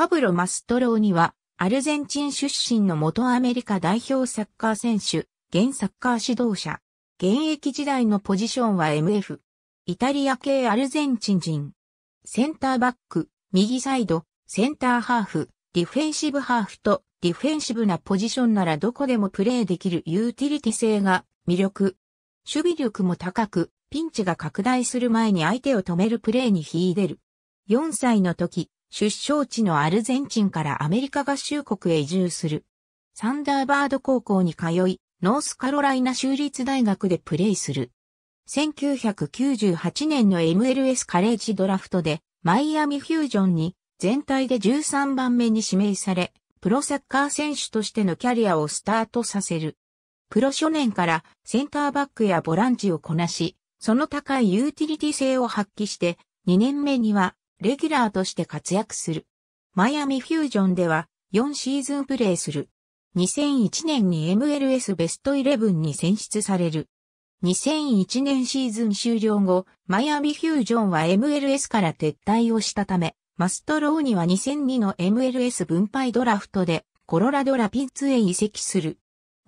パブロ・マストローには、アルゼンチン出身の元アメリカ代表サッカー選手、現サッカー指導者。現役時代のポジションは MF。イタリア系アルゼンチン人。センターバック、右サイド、センターハーフ、ディフェンシブハーフとディフェンシブなポジションならどこでもプレーできるユーティリティ性が魅力。守備力も高く、ピンチが拡大する前に相手を止めるプレーに秀でる。4歳の時、出生地のアルゼンチンからアメリカ合衆国へ移住する。サンダーバード高校に通い、ノースカロライナ州立大学でプレーする。1998年の MLS カレッジドラフトでマイアミフュージョンに全体で13番目に指名され、プロサッカー選手としてのキャリアをスタートさせる。プロ初年からセンターバックやボランチをこなし、その高いユーティリティ性を発揮して、2年目にはレギュラーとして活躍する。マイアミフュージョンでは4シーズンプレーする。2001年に MLS ベストイレブンに選出される。2001年シーズン終了後、マイアミフュージョンは MLS から撤退をしたため、マストローには2002の MLS 分配ドラフトでコロラドラピッツへ移籍する。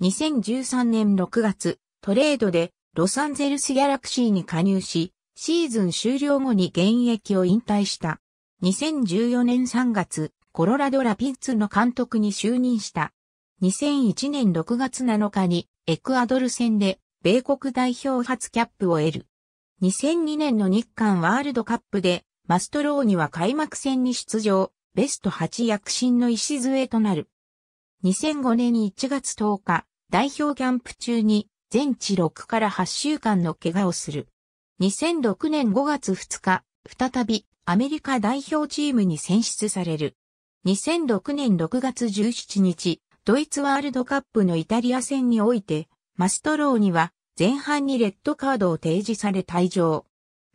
2013年6月、トレードでロサンゼルスギャラクシーに加入し、シーズン終了後に現役を引退した。2014年3月、コロラドラピッツの監督に就任した。2001年6月7日にエクアドル戦で米国代表初キャップを得る。2002年の日韓ワールドカップでマストローニは開幕戦に出場、ベスト8躍進の礎となる。2005年1月10日、代表キャンプ中に全治6から8週間の怪我をする。2006年5月2日、再びアメリカ代表チームに選出される。2006年6月17日、ドイツワールドカップのイタリア戦において、マストローには前半にレッドカードを提示され退場。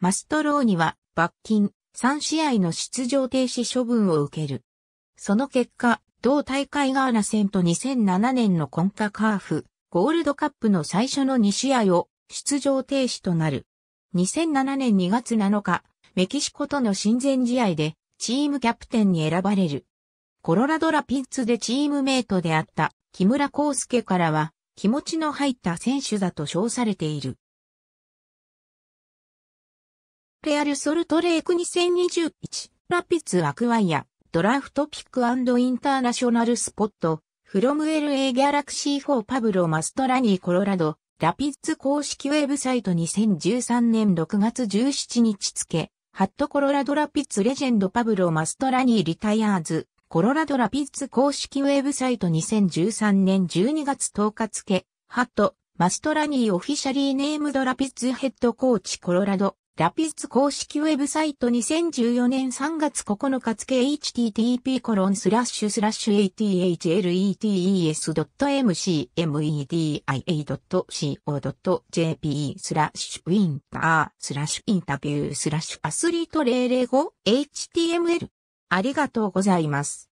マストローには罰金3試合の出場停止処分を受ける。その結果、同大会ガーナ戦と2007年のコンカカーフ、ゴールドカップの最初の2試合を出場停止となる。2007年2月7日、メキシコとの親善試合でチームキャプテンに選ばれる。コロラドラピッツでチームメイトであった木村康介からは気持ちの入った選手だと称されている。レアル・ソルトレーク2021ラピッツ・アクワイアドラフトピックインターナショナルスポットフロム LA ギャラクシー4パブロ・マストラニー・コロラドラピッツ公式ウェブサイト2013年6月17日付、ハットコロラドラピッツレジェンドパブロ・マストラニーリタイアーズ、コロラドラピッツ公式ウェブサイト2013年12月10日付、ハット、マストラニーオフィシャリーネームドラピッツヘッドコーチコロラド、ラピス公式ウェブサイト2014年3月9日付 http コロンスラッシュスラッシュ athletes.mcmedia.co.jp スラッシュウィンタースラッシュインタビュースラッシュアスリート005 html ありがとうございます。